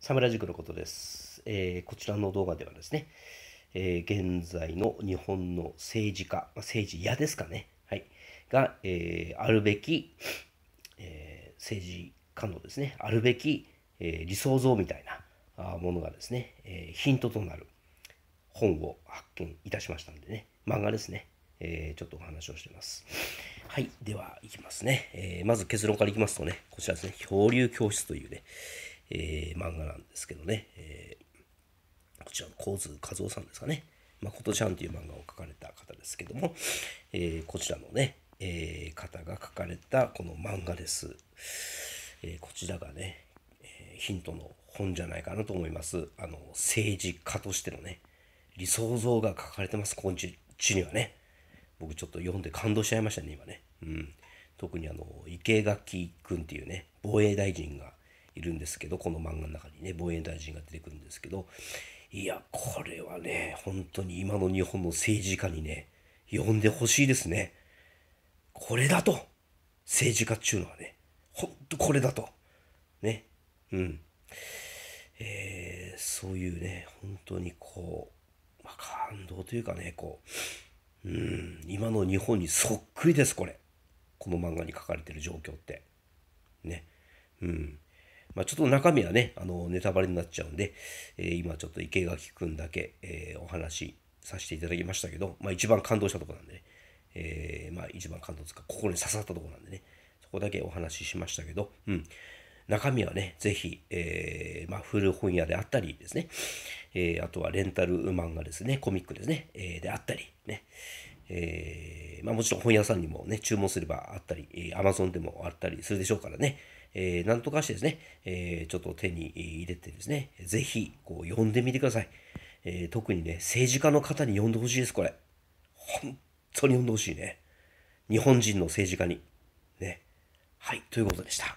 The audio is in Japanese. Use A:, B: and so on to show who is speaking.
A: サムラ塾のことです、えー、こちらの動画ではですね、えー、現在の日本の政治家、政治家ですかね、はい、が、えー、あるべき、え政治家のですね、あるべき、え理想像みたいなものがですね、えヒントとなる本を発見いたしましたんでね、漫画ですね、えちょっとお話をしてます。はい、では、いきますね。えまず結論からいきますとね、こちらですね、漂流教室というね、えー、漫画なんですけどね、えー、こちらの神津和夫さんですかね、とちゃんという漫画を書かれた方ですけども、えー、こちらのね、えー、方が書かれたこの漫画です。えー、こちらがね、えヒントの本じゃないかなと思います。あの、政治家としてのね、理想像が書かれてます、こっちにはね。僕ちょっと読んで感動しちゃいましたね、今ね。うん。特にあの、池垣君っていうね、防衛大臣がいるんですけどこの漫画の中にね防衛大臣が出てくるんですけどいやこれはね本当に今の日本の政治家にね呼んでほしいですねこれだと政治家っちゅうのはねほんとこれだとねうんえー、そういうね本当にこう、まあ、感動というかねこううん今の日本にそっくりですこれこの漫画に書かれてる状況ってねうんまあ、ちょっと中身はね、あの、ネタバレになっちゃうんで、えー、今ちょっと池垣くんだけ、えー、お話しさせていただきましたけど、まあ、一番感動したとこなんでね、えー、まあ、一番感動うか、心に刺さったとこなんでね、そこだけお話ししましたけど、うん。中身はね、ぜひ、えー、まあ、古本屋であったりですね、えー、あとはレンタル漫画ですね、コミックですね、えー、であったり、ね、えー、まあ、もちろん本屋さんにもね、注文すればあったり、えマゾンでもあったりするでしょうからね、えー、なんとかしてですね、えー、ちょっと手に入れてですね、ぜひ、こう、読んでみてください。えー、特にね、政治家の方に読んでほしいです、これ。本当に読んでほしいね。日本人の政治家に。ね。はい、ということでした。